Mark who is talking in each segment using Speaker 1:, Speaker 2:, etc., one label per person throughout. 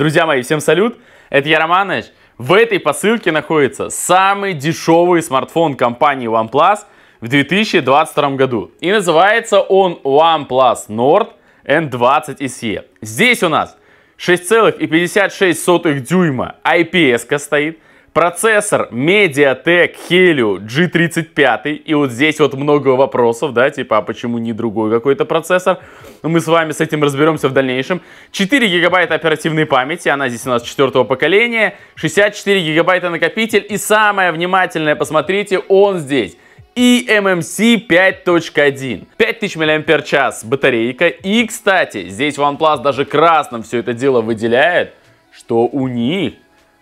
Speaker 1: Друзья мои, всем салют! Это я, Романович. В этой посылке находится самый дешевый смартфон компании OnePlus в 2022 году. И называется он OnePlus Nord N20 SE. Здесь у нас 6,56 дюйма IPS-ка стоит – Процессор Mediatek Helio G35. И вот здесь вот много вопросов, да, типа, а почему не другой какой-то процессор? Ну, мы с вами с этим разберемся в дальнейшем. 4 гигабайта оперативной памяти, она здесь у нас четвертого поколения. 64 гигабайта накопитель. И самое внимательное, посмотрите, он здесь и MMC 5.1. 5000 мАч батарейка. И, кстати, здесь OnePlus даже красным все это дело выделяет, что у них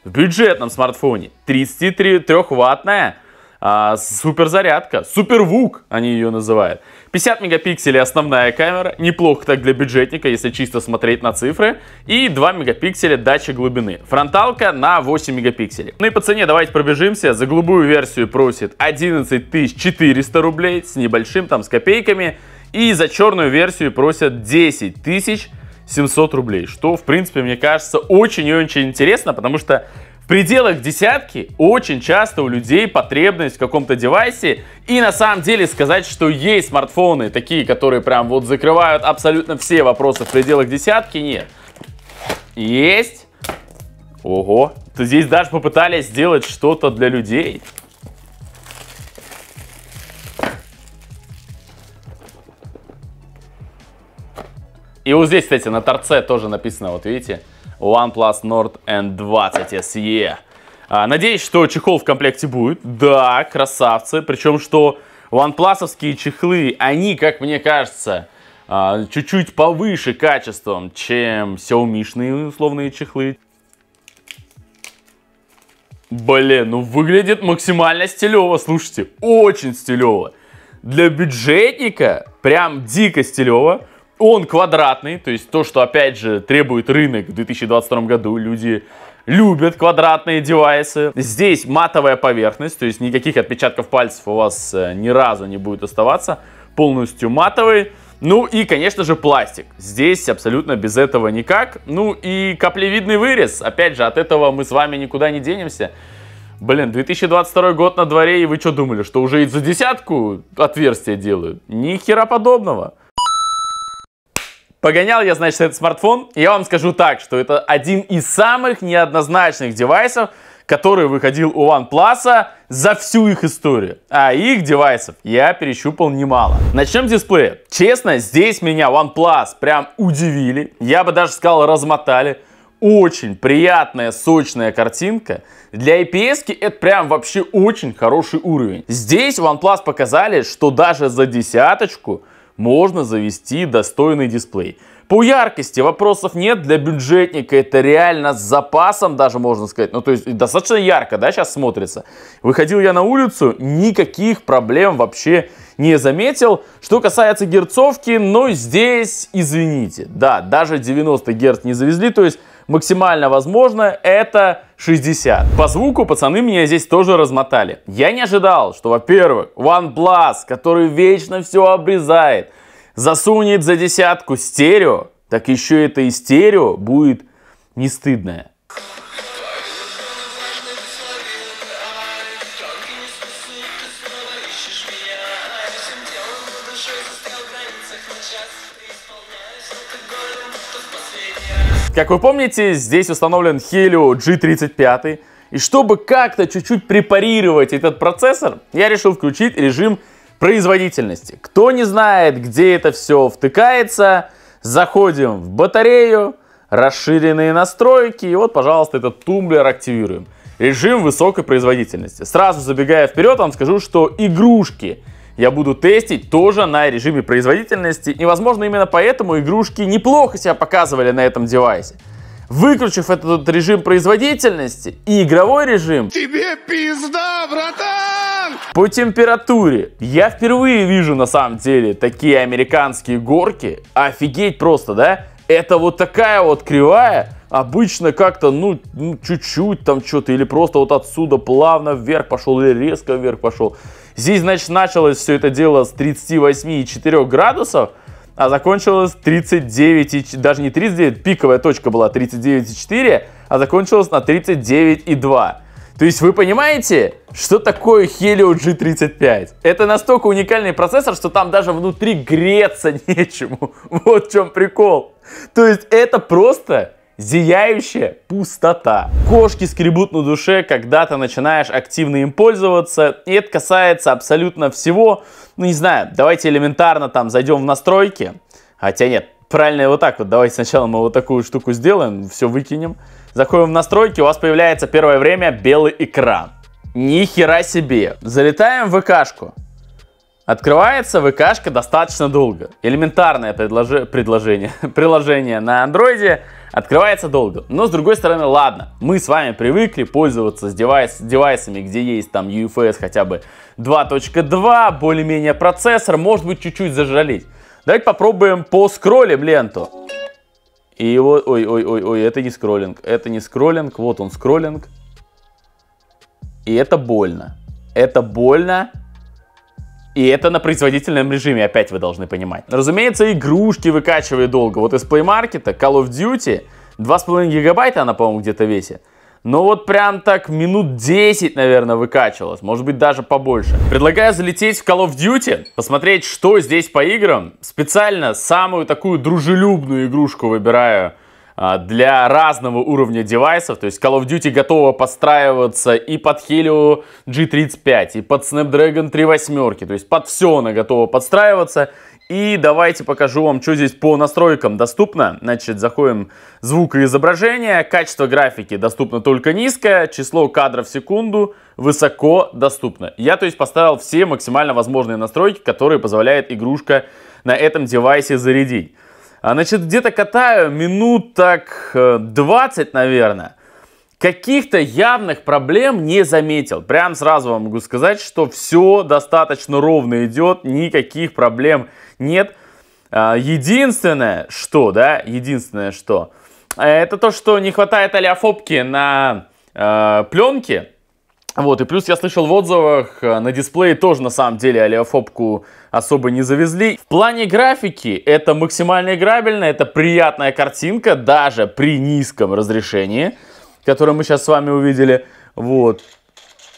Speaker 1: в бюджетном смартфоне 33-ваттная а, суперзарядка, супервук они ее называют. 50 мегапикселей основная камера, неплохо так для бюджетника, если чисто смотреть на цифры. И 2 мегапикселя датчик глубины. Фронталка на 8 мегапикселей. Ну и по цене давайте пробежимся. За голубую версию просит 11 400 рублей с небольшим там, с копейками. И за черную версию просят 10 тысяч 700 рублей, что, в принципе, мне кажется, очень и очень интересно, потому что в пределах десятки очень часто у людей потребность в каком-то девайсе. И на самом деле сказать, что есть смартфоны такие, которые прям вот закрывают абсолютно все вопросы в пределах десятки, нет. Есть. Ого. То здесь даже попытались сделать что-то для людей. И вот здесь, кстати, на торце тоже написано, вот видите, OnePlus Nord N20 SE. А, надеюсь, что чехол в комплекте будет. Да, красавцы. Причем, что OnePlus'овские чехлы, они, как мне кажется, а, чуть-чуть повыше качеством, чем Xiaomiшные условные чехлы. Блин, ну выглядит максимально стилево, слушайте, очень стилево. Для бюджетника прям дико стилево. Он квадратный, то есть то, что, опять же, требует рынок в 2022 году. Люди любят квадратные девайсы. Здесь матовая поверхность, то есть никаких отпечатков пальцев у вас э, ни разу не будет оставаться. Полностью матовый. Ну и, конечно же, пластик. Здесь абсолютно без этого никак. Ну и каплевидный вырез. Опять же, от этого мы с вами никуда не денемся. Блин, 2022 год на дворе, и вы что думали, что уже и за десятку отверстия делают? Ни хера подобного. Погонял я, значит, этот смартфон, и я вам скажу так, что это один из самых неоднозначных девайсов, который выходил у OnePlus за всю их историю. А их девайсов я перещупал немало. Начнем с дисплея. Честно, здесь меня OnePlus прям удивили. Я бы даже сказал, размотали. Очень приятная, сочная картинка. Для IPS это прям вообще очень хороший уровень. Здесь OnePlus показали, что даже за десяточку – можно завести достойный дисплей. По яркости вопросов нет, для бюджетника это реально с запасом даже можно сказать. Ну то есть достаточно ярко, да, сейчас смотрится. Выходил я на улицу, никаких проблем вообще не заметил. Что касается герцовки, ну здесь, извините, да, даже 90 герц не завезли, то есть максимально возможно, это 60. По звуку пацаны меня здесь тоже размотали. Я не ожидал, что, во-первых, OnePlus, который вечно все обрезает, засунет за десятку стерео, так еще это и стерео будет не стыдное. Как вы помните, здесь установлен Helio G35. И чтобы как-то чуть-чуть препарировать этот процессор, я решил включить режим производительности. Кто не знает, где это все втыкается, заходим в батарею, расширенные настройки, и вот, пожалуйста, этот тумблер активируем. Режим высокой производительности. Сразу забегая вперед, вам скажу, что игрушки — я буду тестить тоже на режиме производительности, и возможно именно поэтому игрушки неплохо себя показывали на этом девайсе. Выключив этот режим производительности и игровой режим... Тебе пизда, братан! По температуре. Я впервые вижу на самом деле такие американские горки. Офигеть просто, да? это вот такая вот кривая, обычно как-то, ну, ну чуть-чуть там что-то, или просто вот отсюда плавно вверх пошел, или резко вверх пошел. Здесь, значит, началось все это дело с 38,4 градусов, а закончилось 39, даже не 39, пиковая точка была 39,4, а закончилось на 39,2. То есть вы понимаете, что такое Helio G35? Это настолько уникальный процессор, что там даже внутри греться нечему. Вот в чем прикол. То есть это просто зияющая пустота. Кошки скребут на душе, когда ты начинаешь активно им пользоваться. И это касается абсолютно всего. Ну, не знаю, давайте элементарно там зайдем в настройки. Хотя нет, правильно вот так вот. Давайте сначала мы вот такую штуку сделаем, все выкинем. Заходим в настройки, у вас появляется первое время белый экран. Ни хера себе. Залетаем в ВКшку. Открывается ВКшка достаточно долго. Элементарное предложи- предложение. приложение на андроиде открывается долго. Но с другой стороны, ладно, мы с вами привыкли пользоваться с девайс, девайсами, где есть там UFS хотя бы 2.2, более-менее процессор, может быть чуть-чуть зажалить. Давайте попробуем по скроллим ленту. И его, ой, ой, ой, ой, это не скроллинг, это не скроллинг, вот он скроллинг. И это больно. Это больно, и это на производительном режиме, опять вы должны понимать. Разумеется, игрушки выкачивают долго. Вот из Play Market, Call of Duty, 2,5 гигабайта она, по-моему, где-то весит но вот прям так минут 10, наверное, выкачивалось, может быть даже побольше. Предлагаю залететь в Call of Duty, посмотреть, что здесь по играм. Специально самую такую дружелюбную игрушку выбираю а, для разного уровня девайсов. То есть Call of Duty готова подстраиваться и под Helio G35, и под Snapdragon 3 восьмерки. То есть под все она готова подстраиваться. И давайте покажу вам, что здесь по настройкам доступно. Значит, заходим звук и изображение, качество графики доступно только низкое, число кадров в секунду высоко доступно. Я, то есть, поставил все максимально возможные настройки, которые позволяет игрушка на этом девайсе зарядить. А Значит, где-то катаю минут так 20, э, наверное. Каких-то явных проблем не заметил. Прям сразу вам могу сказать, что все достаточно ровно идет, никаких проблем нет нет. А, единственное, что, да, единственное, что, это то, что не хватает алиофобки на э, пленке. Вот, и плюс я слышал в отзывах, а, на дисплее тоже на самом деле алиофобку особо не завезли. В плане графики это максимально играбельно, это приятная картинка, даже при низком разрешении, которое мы сейчас с вами увидели. Вот.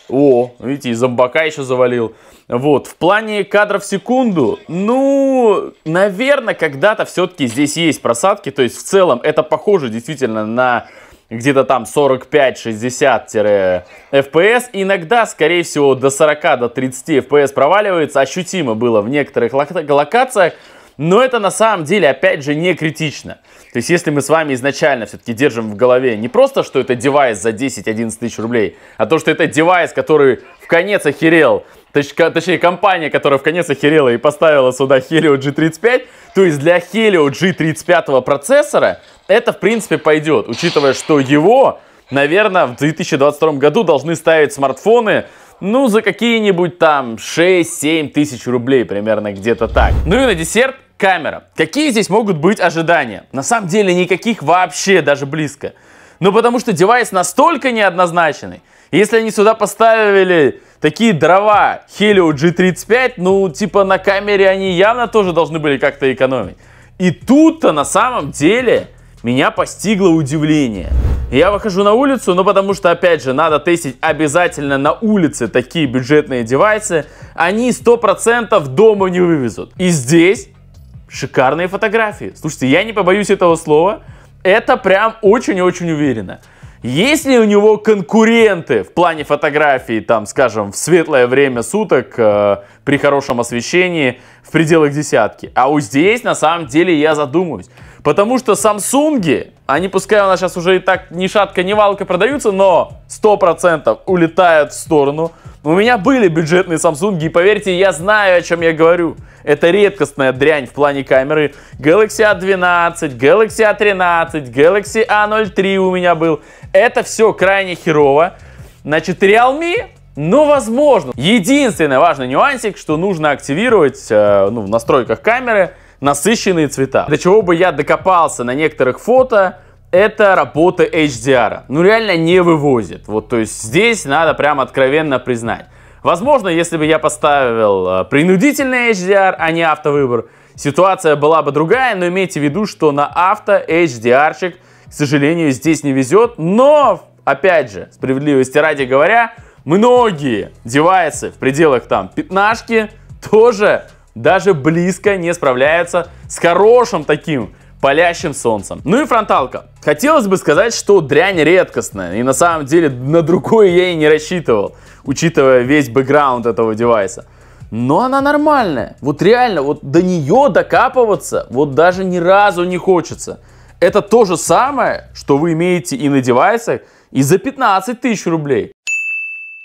Speaker 1: О, видите, и зомбака еще завалил. Вот, в плане кадров в секунду, ну, наверное, когда-то все-таки здесь есть просадки, то есть в целом это похоже действительно на где-то там 45-60 FPS. Иногда, скорее всего, до 40, до 30 FPS проваливается. Ощутимо было в некоторых локациях. Но это на самом деле, опять же, не критично. То есть, если мы с вами изначально все-таки держим в голове не просто, что это девайс за 10-11 тысяч рублей, а то, что это девайс, который в конец охерел, точнее, компания, которая в конец охерела и поставила сюда Helio G35. То есть для Helio G35 процессора это, в принципе, пойдет, учитывая, что его, наверное, в 2022 году должны ставить смартфоны ну, за какие-нибудь там 6-7 тысяч рублей, примерно где-то так. Ну и на десерт камера. Какие здесь могут быть ожидания? На самом деле никаких вообще, даже близко. Ну, потому что девайс настолько неоднозначный, если они сюда поставили такие дрова Helio G35, ну, типа на камере они явно тоже должны были как-то экономить. И тут-то на самом деле меня постигло удивление. Я выхожу на улицу, ну потому что, опять же, надо тестить обязательно на улице такие бюджетные девайсы. Они 100% дома не вывезут. И здесь шикарные фотографии. Слушайте, я не побоюсь этого слова. Это прям очень-очень уверенно. Есть ли у него конкуренты в плане фотографии, там, скажем, в светлое время суток, э, при хорошем освещении, в пределах десятки? А вот здесь, на самом деле, я задумаюсь, Потому что Samsung, они пускай у нас сейчас уже и так ни шатка, ни валка продаются, но 100% улетают в сторону – у меня были бюджетные Samsung, и поверьте, я знаю, о чем я говорю. Это редкостная дрянь в плане камеры. Galaxy A12, а Galaxy A13, а Galaxy A03 а у меня был. Это все крайне херово. Значит, Realme ну возможно. Единственный важный нюансик, что нужно активировать э, ну, в настройках камеры насыщенные цвета. До чего бы я докопался на некоторых фото, это работа HDR. Ну реально не вывозит. Вот, то есть здесь надо прям откровенно признать. Возможно, если бы я поставил э, принудительный HDR, а не автовыбор, ситуация была бы другая, но имейте в виду, что на авто HDR-чик, к сожалению, здесь не везет. Но, опять же, справедливости ради говоря, многие девайсы в пределах там пятнашки тоже даже близко не справляются с хорошим таким палящим солнцем. Ну и фронталка. Хотелось бы сказать, что дрянь редкостная, и на самом деле на другую я и не рассчитывал, учитывая весь бэкграунд этого девайса. Но она нормальная. Вот реально, вот до нее докапываться вот даже ни разу не хочется. Это то же самое, что вы имеете и на девайсах, и за 15 тысяч рублей.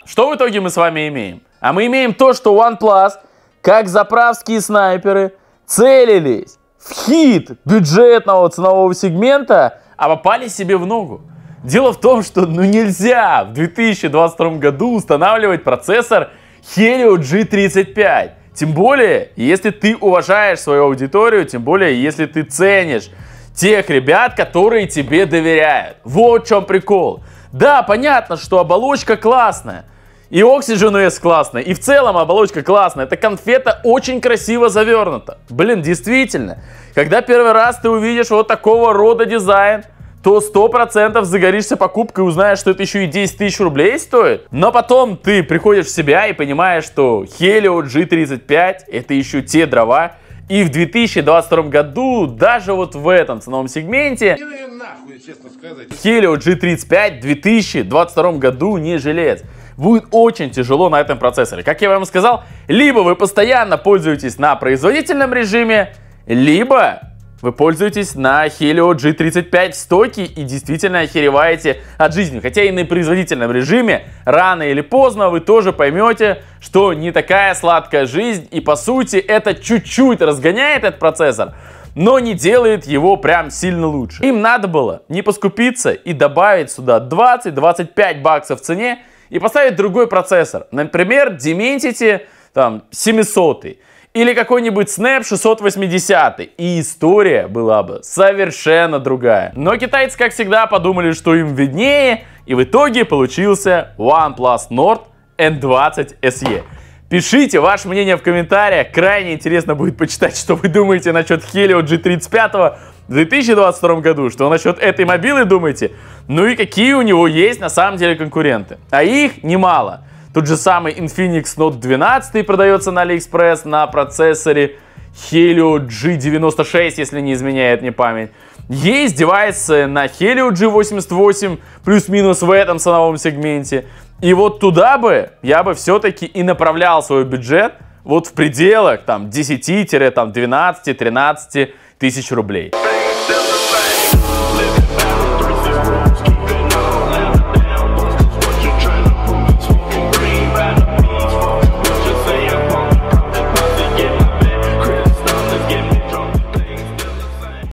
Speaker 1: Что в итоге мы с вами имеем? А мы имеем то, что OnePlus, как заправские снайперы, целились в хит бюджетного ценового сегмента, а попали себе в ногу. Дело в том, что ну нельзя в 2022 году устанавливать процессор Helio G35. Тем более, если ты уважаешь свою аудиторию, тем более, если ты ценишь тех ребят, которые тебе доверяют. Вот в чем прикол. Да, понятно, что оболочка классная, и Oxygen OS классная, и в целом оболочка классная. Эта конфета очень красиво завернута. Блин, действительно. Когда первый раз ты увидишь вот такого рода дизайн, то 100% загоришься покупкой и узнаешь, что это еще и 10 тысяч рублей стоит. Но потом ты приходишь в себя и понимаешь, что Helio G35 это еще те дрова, и в 2022 году, даже вот в этом ценовом сегменте, нахуй, Helio G35 в 2022 году не жилец будет очень тяжело на этом процессоре. Как я вам сказал, либо вы постоянно пользуетесь на производительном режиме, либо вы пользуетесь на Helio G35 стоки и действительно охереваете от жизни. Хотя и на производительном режиме рано или поздно вы тоже поймете, что не такая сладкая жизнь. И по сути это чуть-чуть разгоняет этот процессор, но не делает его прям сильно лучше. Им надо было не поскупиться и добавить сюда 20-25 баксов в цене и поставить другой процессор. Например, Dimensity там, 700 или какой-нибудь Snap 680, и история была бы совершенно другая. Но китайцы, как всегда, подумали, что им виднее, и в итоге получился OnePlus Nord N20 SE. Пишите ваше мнение в комментариях, крайне интересно будет почитать, что вы думаете насчет Helio G35, в 2022 году. Что насчет этой мобилы думаете? Ну и какие у него есть на самом деле конкуренты? А их немало. Тот же самый Infinix Note 12 продается на AliExpress на процессоре Helio G96, если не изменяет мне память. Есть девайс на Helio G88, плюс-минус в этом ценовом сегменте. И вот туда бы я бы все-таки и направлял свой бюджет, вот в пределах там 10-12-13 тысяч рублей.